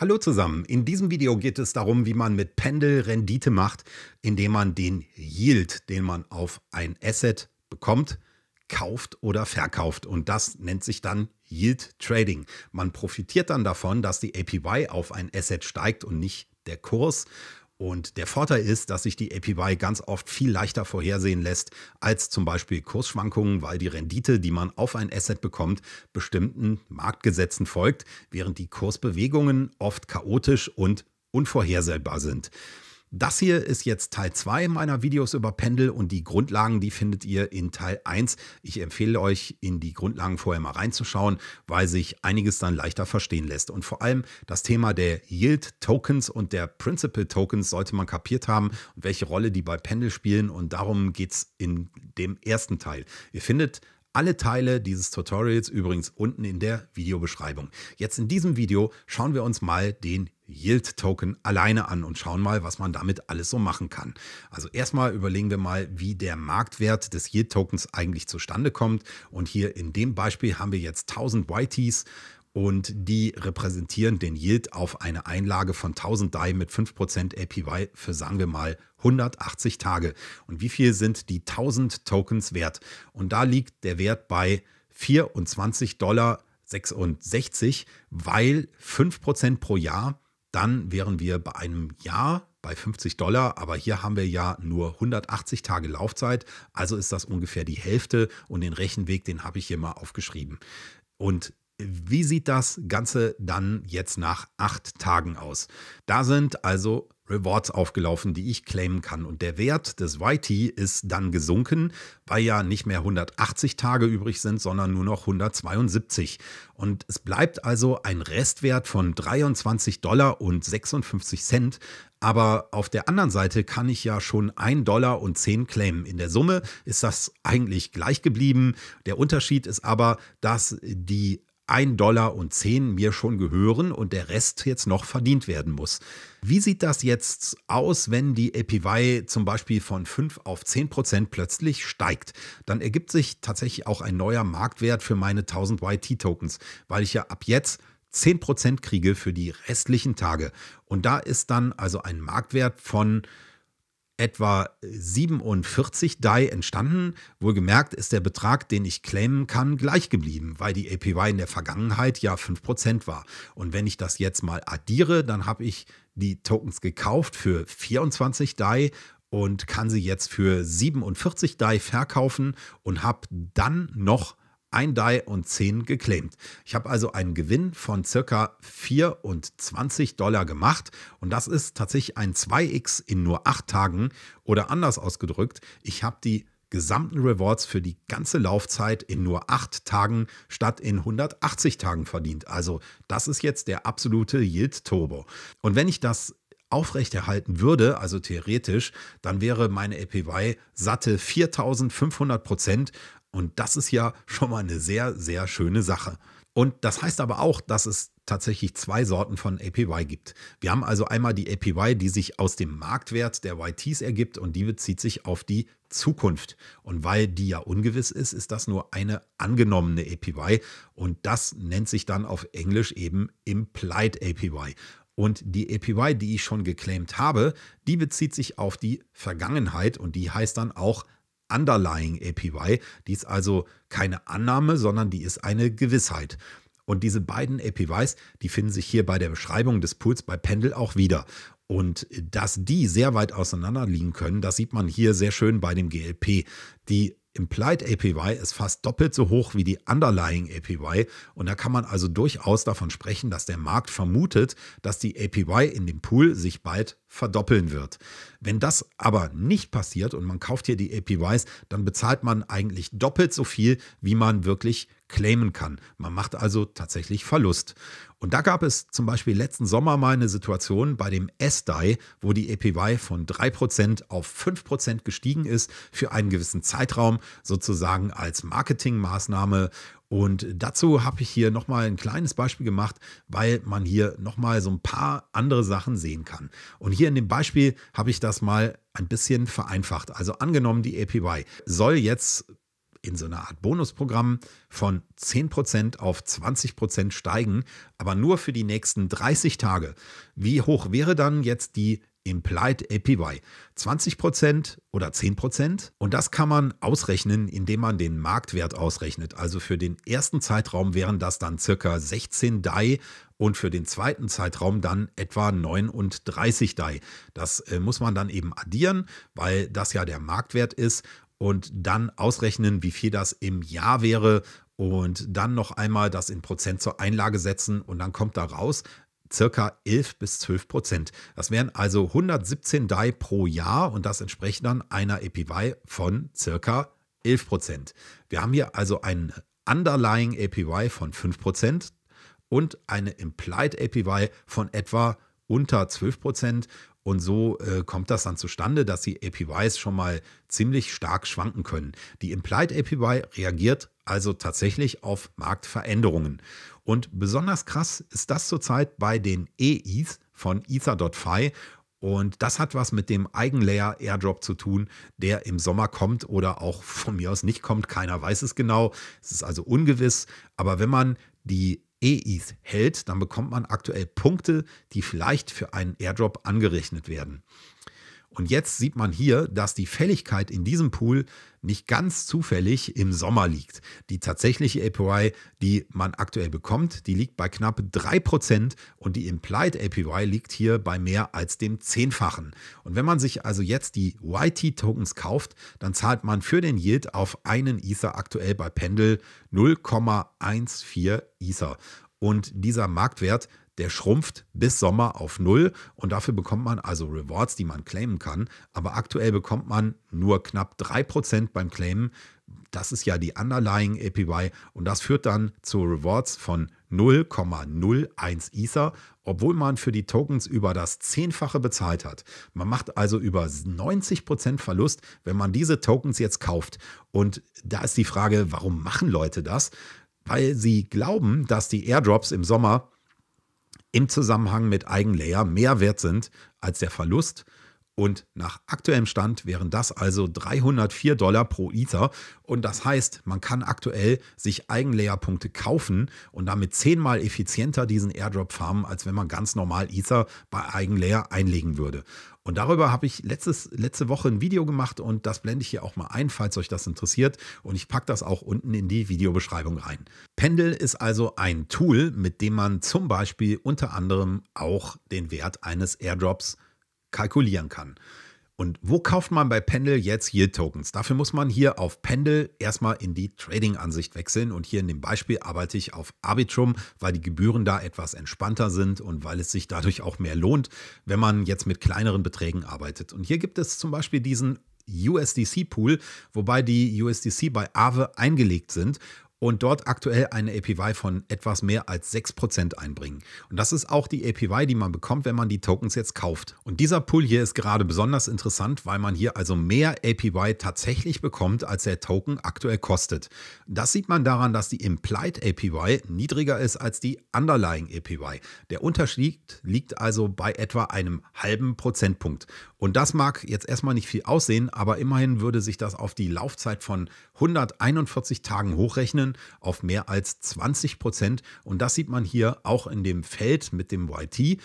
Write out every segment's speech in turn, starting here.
Hallo zusammen, in diesem Video geht es darum, wie man mit Pendel Rendite macht, indem man den Yield, den man auf ein Asset bekommt, kauft oder verkauft und das nennt sich dann Yield Trading. Man profitiert dann davon, dass die APY auf ein Asset steigt und nicht der Kurs und der Vorteil ist, dass sich die APY ganz oft viel leichter vorhersehen lässt als zum Beispiel Kursschwankungen, weil die Rendite, die man auf ein Asset bekommt, bestimmten Marktgesetzen folgt, während die Kursbewegungen oft chaotisch und unvorhersehbar sind. Das hier ist jetzt Teil 2 meiner Videos über Pendel und die Grundlagen, die findet ihr in Teil 1. Ich empfehle euch, in die Grundlagen vorher mal reinzuschauen, weil sich einiges dann leichter verstehen lässt. Und vor allem das Thema der Yield Tokens und der Principal Tokens sollte man kapiert haben und welche Rolle die bei Pendel spielen. Und darum geht es in dem ersten Teil. Ihr findet alle Teile dieses Tutorials übrigens unten in der Videobeschreibung. Jetzt in diesem Video schauen wir uns mal den Yield Token alleine an und schauen mal, was man damit alles so machen kann. Also erstmal überlegen wir mal, wie der Marktwert des Yield Tokens eigentlich zustande kommt. Und hier in dem Beispiel haben wir jetzt 1000 YTs und die repräsentieren den Yield auf eine Einlage von 1000 DAI mit 5% APY für sagen wir mal 180 Tage. Und wie viel sind die 1000 Tokens wert? Und da liegt der Wert bei 24 Dollar 66, weil 5% pro Jahr, dann wären wir bei einem Jahr bei 50 Dollar, aber hier haben wir ja nur 180 Tage Laufzeit, also ist das ungefähr die Hälfte und den Rechenweg, den habe ich hier mal aufgeschrieben. Und wie sieht das Ganze dann jetzt nach acht Tagen aus? Da sind also Rewards aufgelaufen, die ich claimen kann. Und der Wert des YT ist dann gesunken, weil ja nicht mehr 180 Tage übrig sind, sondern nur noch 172. Und es bleibt also ein Restwert von 23 Dollar und 56 Cent. Aber auf der anderen Seite kann ich ja schon 1 Dollar und 10 claimen. In der Summe ist das eigentlich gleich geblieben. Der Unterschied ist aber, dass die 1 Dollar und 10 mir schon gehören und der Rest jetzt noch verdient werden muss. Wie sieht das jetzt aus, wenn die APY zum Beispiel von 5 auf 10 Prozent plötzlich steigt? Dann ergibt sich tatsächlich auch ein neuer Marktwert für meine 1000 YT-Tokens, weil ich ja ab jetzt 10 Prozent kriege für die restlichen Tage. Und da ist dann also ein Marktwert von etwa 47 DAI entstanden. Wohlgemerkt ist der Betrag, den ich claimen kann, gleich geblieben, weil die APY in der Vergangenheit ja 5% war. Und wenn ich das jetzt mal addiere, dann habe ich die Tokens gekauft für 24 DAI und kann sie jetzt für 47 DAI verkaufen und habe dann noch ein Die und 10 geclaimt. Ich habe also einen Gewinn von circa 24 Dollar gemacht und das ist tatsächlich ein 2x in nur 8 Tagen oder anders ausgedrückt, ich habe die gesamten Rewards für die ganze Laufzeit in nur 8 Tagen statt in 180 Tagen verdient. Also das ist jetzt der absolute Yield Turbo. Und wenn ich das aufrechterhalten würde, also theoretisch, dann wäre meine APY satte 4500 Prozent, und das ist ja schon mal eine sehr, sehr schöne Sache. Und das heißt aber auch, dass es tatsächlich zwei Sorten von APY gibt. Wir haben also einmal die APY, die sich aus dem Marktwert der YTs ergibt und die bezieht sich auf die Zukunft. Und weil die ja ungewiss ist, ist das nur eine angenommene APY und das nennt sich dann auf Englisch eben Implied APY. Und die APY, die ich schon geclaimed habe, die bezieht sich auf die Vergangenheit und die heißt dann auch Underlying APY. Die ist also keine Annahme, sondern die ist eine Gewissheit. Und diese beiden APYs, die finden sich hier bei der Beschreibung des Pools bei Pendel auch wieder. Und dass die sehr weit auseinander liegen können, das sieht man hier sehr schön bei dem GLP. Die Implied APY ist fast doppelt so hoch wie die Underlying APY und da kann man also durchaus davon sprechen, dass der Markt vermutet, dass die APY in dem Pool sich bald verdoppeln wird. Wenn das aber nicht passiert und man kauft hier die APYs, dann bezahlt man eigentlich doppelt so viel, wie man wirklich claimen kann. Man macht also tatsächlich Verlust. Und da gab es zum Beispiel letzten Sommer mal eine Situation bei dem S-DAI, wo die APY von 3% auf 5% gestiegen ist für einen gewissen Zeitraum, sozusagen als Marketingmaßnahme. Und dazu habe ich hier nochmal ein kleines Beispiel gemacht, weil man hier nochmal so ein paar andere Sachen sehen kann. Und hier in dem Beispiel habe ich das mal ein bisschen vereinfacht. Also angenommen, die APY soll jetzt in so einer Art Bonusprogramm von 10% auf 20% steigen, aber nur für die nächsten 30 Tage. Wie hoch wäre dann jetzt die Implied APY? 20% oder 10%? Und das kann man ausrechnen, indem man den Marktwert ausrechnet. Also für den ersten Zeitraum wären das dann circa 16 DAI und für den zweiten Zeitraum dann etwa 39 DAI. Das äh, muss man dann eben addieren, weil das ja der Marktwert ist und dann ausrechnen, wie viel das im Jahr wäre und dann noch einmal das in Prozent zur Einlage setzen und dann kommt da raus circa 11 bis 12 Prozent. Das wären also 117 DAI pro Jahr und das entspricht dann einer APY von circa 11 Prozent. Wir haben hier also einen Underlying APY von 5 Prozent und eine Implied APY von etwa unter 12 Prozent. Und so äh, kommt das dann zustande, dass die APYs schon mal ziemlich stark schwanken können. Die Implied APY reagiert also tatsächlich auf Marktveränderungen. Und besonders krass ist das zurzeit bei den EIs von Ether.fi. Und das hat was mit dem Eigenlayer Airdrop zu tun, der im Sommer kommt oder auch von mir aus nicht kommt. Keiner weiß es genau. Es ist also ungewiss. Aber wenn man die EIs hält, dann bekommt man aktuell Punkte, die vielleicht für einen Airdrop angerechnet werden. Und jetzt sieht man hier, dass die Fälligkeit in diesem Pool nicht ganz zufällig im Sommer liegt. Die tatsächliche APY, die man aktuell bekommt, die liegt bei knapp 3% und die Implied APY liegt hier bei mehr als dem Zehnfachen. Und wenn man sich also jetzt die YT-Tokens kauft, dann zahlt man für den Yield auf einen Ether aktuell bei Pendel 0,14 Ether. Und dieser Marktwert der schrumpft bis Sommer auf Null und dafür bekommt man also Rewards, die man claimen kann. Aber aktuell bekommt man nur knapp 3% beim Claimen. Das ist ja die Underlying APY und das führt dann zu Rewards von 0,01 Ether, obwohl man für die Tokens über das Zehnfache bezahlt hat. Man macht also über 90% Verlust, wenn man diese Tokens jetzt kauft. Und da ist die Frage, warum machen Leute das? Weil sie glauben, dass die Airdrops im Sommer im Zusammenhang mit Eigenlayer mehr wert sind als der Verlust und nach aktuellem Stand wären das also 304 Dollar pro Ether. Und das heißt, man kann aktuell sich Eigenlayer-Punkte kaufen und damit zehnmal effizienter diesen Airdrop farmen, als wenn man ganz normal Ether bei Eigenlayer einlegen würde. Und darüber habe ich letztes, letzte Woche ein Video gemacht und das blende ich hier auch mal ein, falls euch das interessiert. Und ich packe das auch unten in die Videobeschreibung rein. Pendel ist also ein Tool, mit dem man zum Beispiel unter anderem auch den Wert eines Airdrops kalkulieren kann. Und wo kauft man bei Pendel jetzt Yield Tokens? Dafür muss man hier auf Pendel erstmal in die Trading-Ansicht wechseln. Und hier in dem Beispiel arbeite ich auf Arbitrum, weil die Gebühren da etwas entspannter sind und weil es sich dadurch auch mehr lohnt, wenn man jetzt mit kleineren Beträgen arbeitet. Und hier gibt es zum Beispiel diesen USDC-Pool, wobei die USDC bei Aave eingelegt sind und dort aktuell eine APY von etwas mehr als 6% einbringen. Und das ist auch die APY, die man bekommt, wenn man die Tokens jetzt kauft. Und dieser Pool hier ist gerade besonders interessant, weil man hier also mehr APY tatsächlich bekommt, als der Token aktuell kostet. Das sieht man daran, dass die Implied APY niedriger ist als die Underlying APY. Der Unterschied liegt also bei etwa einem halben Prozentpunkt. Und das mag jetzt erstmal nicht viel aussehen, aber immerhin würde sich das auf die Laufzeit von 141 Tagen hochrechnen Millionen auf mehr als 20 Prozent. Und das sieht man hier auch in dem Feld mit dem YT.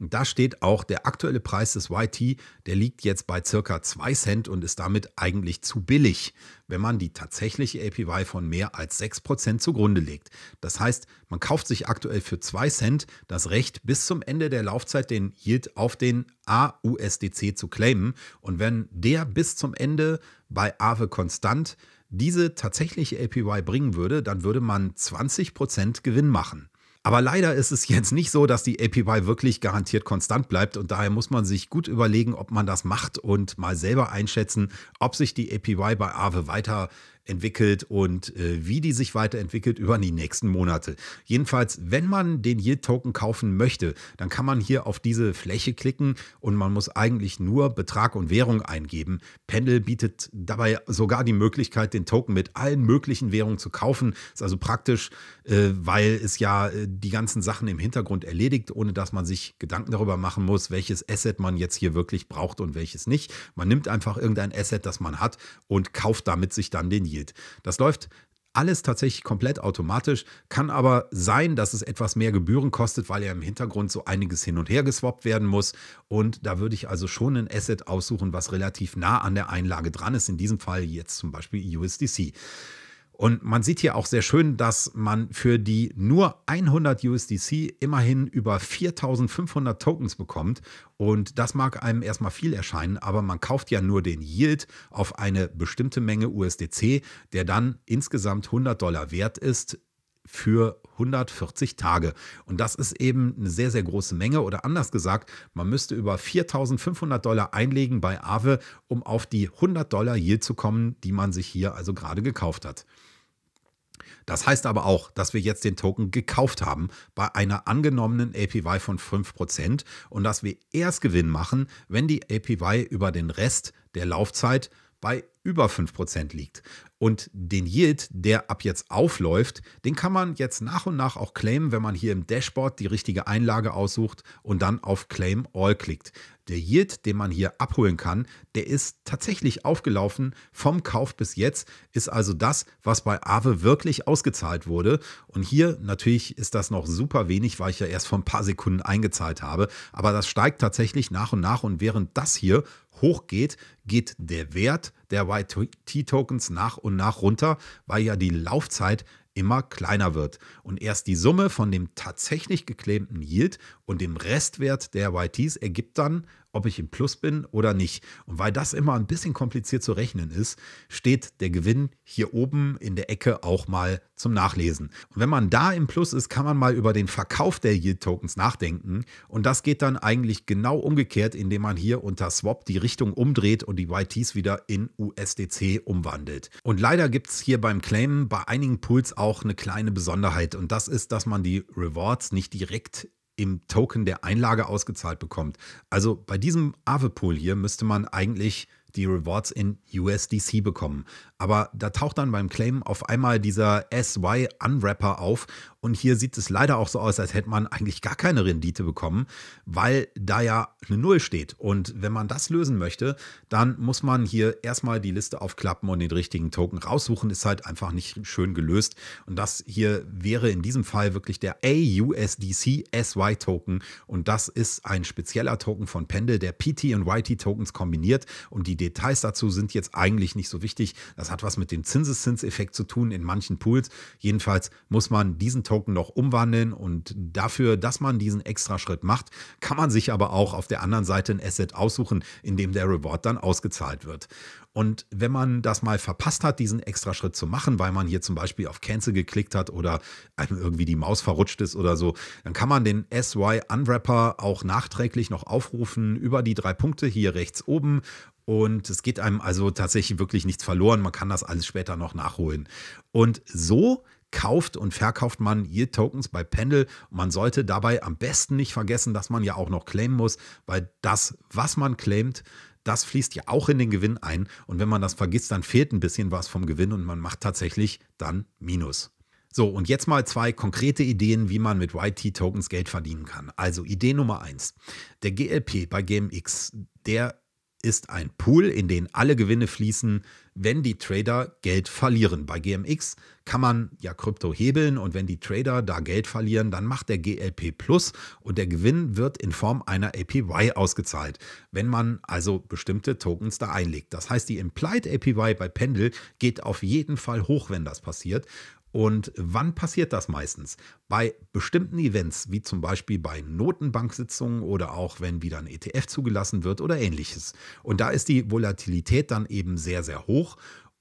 da steht auch der aktuelle Preis des YT, der liegt jetzt bei circa 2 Cent und ist damit eigentlich zu billig, wenn man die tatsächliche APY von mehr als 6% zugrunde legt. Das heißt, man kauft sich aktuell für 2 Cent das Recht, bis zum Ende der Laufzeit den Yield auf den AUSDC zu claimen. Und wenn der bis zum Ende bei Aave konstant ist, diese tatsächliche APY bringen würde, dann würde man 20% Gewinn machen. Aber leider ist es jetzt nicht so, dass die APY wirklich garantiert konstant bleibt und daher muss man sich gut überlegen, ob man das macht und mal selber einschätzen, ob sich die APY bei Aave weiter entwickelt und äh, wie die sich weiterentwickelt über die nächsten Monate. Jedenfalls, wenn man den Yield-Token kaufen möchte, dann kann man hier auf diese Fläche klicken und man muss eigentlich nur Betrag und Währung eingeben. Pendel bietet dabei sogar die Möglichkeit, den Token mit allen möglichen Währungen zu kaufen. Ist also praktisch, äh, weil es ja äh, die ganzen Sachen im Hintergrund erledigt, ohne dass man sich Gedanken darüber machen muss, welches Asset man jetzt hier wirklich braucht und welches nicht. Man nimmt einfach irgendein Asset, das man hat und kauft damit sich dann den Yield spielt. Das läuft alles tatsächlich komplett automatisch. Kann aber sein, dass es etwas mehr Gebühren kostet, weil ja im Hintergrund so einiges hin und her geswappt werden muss. Und da würde ich also schon ein Asset aussuchen, was relativ nah an der Einlage dran ist. In diesem Fall jetzt zum Beispiel USDC. Und man sieht hier auch sehr schön, dass man für die nur 100 USDC immerhin über 4500 Tokens bekommt. Und das mag einem erstmal viel erscheinen, aber man kauft ja nur den Yield auf eine bestimmte Menge USDC, der dann insgesamt 100 Dollar wert ist für 140 Tage. Und das ist eben eine sehr, sehr große Menge. Oder anders gesagt, man müsste über 4.500 Dollar einlegen bei Aave, um auf die 100 Dollar Yield zu kommen, die man sich hier also gerade gekauft hat. Das heißt aber auch, dass wir jetzt den Token gekauft haben bei einer angenommenen APY von 5% und dass wir erst Gewinn machen, wenn die APY über den Rest der Laufzeit bei über 5% liegt. Und den Yield, der ab jetzt aufläuft, den kann man jetzt nach und nach auch claimen, wenn man hier im Dashboard die richtige Einlage aussucht und dann auf Claim All klickt. Der Yield, den man hier abholen kann, der ist tatsächlich aufgelaufen vom Kauf bis jetzt, ist also das, was bei Aave wirklich ausgezahlt wurde. Und hier natürlich ist das noch super wenig, weil ich ja erst vor ein paar Sekunden eingezahlt habe. Aber das steigt tatsächlich nach und nach. Und während das hier hochgeht, geht der Wert der YT-Tokens nach und und nach runter, weil ja die Laufzeit immer kleiner wird und erst die Summe von dem tatsächlich geklemmten Yield und dem Restwert der YTs ergibt dann, ob ich im Plus bin oder nicht. Und weil das immer ein bisschen kompliziert zu rechnen ist, steht der Gewinn hier oben in der Ecke auch mal zum Nachlesen. Und wenn man da im Plus ist, kann man mal über den Verkauf der Yield-Tokens nachdenken. Und das geht dann eigentlich genau umgekehrt, indem man hier unter Swap die Richtung umdreht und die YTs wieder in USDC umwandelt. Und leider gibt es hier beim Claimen bei einigen Pools auch eine kleine Besonderheit. Und das ist, dass man die Rewards nicht direkt im Token der Einlage ausgezahlt bekommt. Also bei diesem Aave-Pool hier müsste man eigentlich die Rewards in USDC bekommen. Aber da taucht dann beim Claim auf einmal dieser SY Unwrapper auf und hier sieht es leider auch so aus, als hätte man eigentlich gar keine Rendite bekommen, weil da ja eine Null steht. Und wenn man das lösen möchte, dann muss man hier erstmal die Liste aufklappen und den richtigen Token raussuchen. Ist halt einfach nicht schön gelöst. Und das hier wäre in diesem Fall wirklich der AUSDC SY Token. Und das ist ein spezieller Token von Pendel, der PT und YT Tokens kombiniert. Und die Details dazu sind jetzt eigentlich nicht so wichtig. Das hat was mit dem Zinseszinseffekt zu tun in manchen Pools. Jedenfalls muss man diesen Token Token noch umwandeln und dafür, dass man diesen extra Schritt macht, kann man sich aber auch auf der anderen Seite ein Asset aussuchen, in dem der Reward dann ausgezahlt wird. Und wenn man das mal verpasst hat, diesen extra Schritt zu machen, weil man hier zum Beispiel auf Cancel geklickt hat oder einem irgendwie die Maus verrutscht ist oder so, dann kann man den SY Unwrapper auch nachträglich noch aufrufen über die drei Punkte hier rechts oben und es geht einem also tatsächlich wirklich nichts verloren. Man kann das alles später noch nachholen. Und so kauft und verkauft man Yield Tokens bei Pendel. Und man sollte dabei am besten nicht vergessen, dass man ja auch noch claimen muss, weil das, was man claimt, das fließt ja auch in den Gewinn ein. Und wenn man das vergisst, dann fehlt ein bisschen was vom Gewinn und man macht tatsächlich dann Minus. So, und jetzt mal zwei konkrete Ideen, wie man mit YT-Tokens Geld verdienen kann. Also Idee Nummer eins: Der GLP bei GMX, der ist ein Pool, in den alle Gewinne fließen, wenn die Trader Geld verlieren. Bei GMX kann man ja Krypto hebeln und wenn die Trader da Geld verlieren, dann macht der GLP Plus und der Gewinn wird in Form einer APY ausgezahlt, wenn man also bestimmte Tokens da einlegt. Das heißt, die Implied APY bei Pendel geht auf jeden Fall hoch, wenn das passiert und wann passiert das meistens? Bei bestimmten Events, wie zum Beispiel bei Notenbanksitzungen oder auch wenn wieder ein ETF zugelassen wird oder ähnliches. Und da ist die Volatilität dann eben sehr, sehr hoch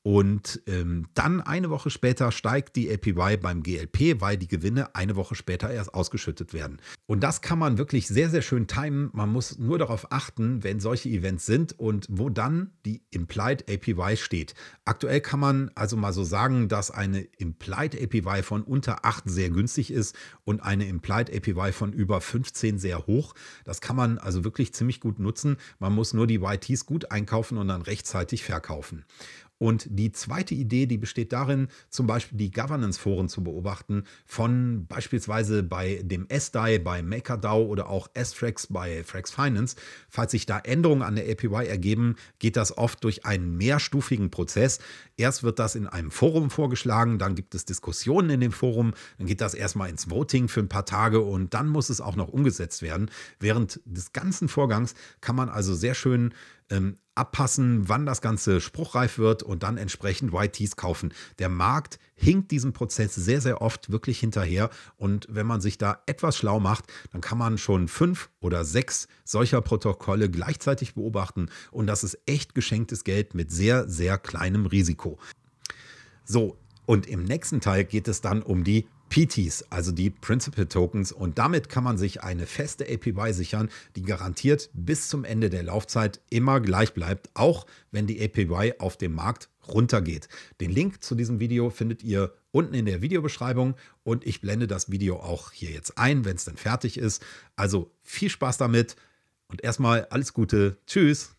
und ähm, dann eine Woche später steigt die APY beim GLP, weil die Gewinne eine Woche später erst ausgeschüttet werden. Und das kann man wirklich sehr, sehr schön timen. Man muss nur darauf achten, wenn solche Events sind und wo dann die Implied APY steht. Aktuell kann man also mal so sagen, dass eine Implied APY von unter 8 sehr günstig ist und eine Implied APY von über 15 sehr hoch. Das kann man also wirklich ziemlich gut nutzen. Man muss nur die YTs gut einkaufen und dann rechtzeitig verkaufen. Und die zweite Idee, die besteht darin, zum Beispiel die Governance-Foren zu beobachten, von beispielsweise bei dem SDAI, bei MakerDAO oder auch S-Trax e bei Frax e Finance. Falls sich da Änderungen an der APY ergeben, geht das oft durch einen mehrstufigen Prozess. Erst wird das in einem Forum vorgeschlagen, dann gibt es Diskussionen in dem Forum, dann geht das erstmal ins Voting für ein paar Tage und dann muss es auch noch umgesetzt werden. Während des ganzen Vorgangs kann man also sehr schön ähm, abpassen, wann das Ganze spruchreif wird und dann entsprechend YTs kaufen. Der Markt hinkt diesem Prozess sehr, sehr oft wirklich hinterher. Und wenn man sich da etwas schlau macht, dann kann man schon fünf oder sechs solcher Protokolle gleichzeitig beobachten. Und das ist echt geschenktes Geld mit sehr, sehr kleinem Risiko. So, und im nächsten Teil geht es dann um die PTs, also die Principal Tokens, und damit kann man sich eine feste APY sichern, die garantiert bis zum Ende der Laufzeit immer gleich bleibt, auch wenn die APY auf dem Markt runtergeht. Den Link zu diesem Video findet ihr unten in der Videobeschreibung und ich blende das Video auch hier jetzt ein, wenn es dann fertig ist. Also viel Spaß damit und erstmal alles Gute. Tschüss.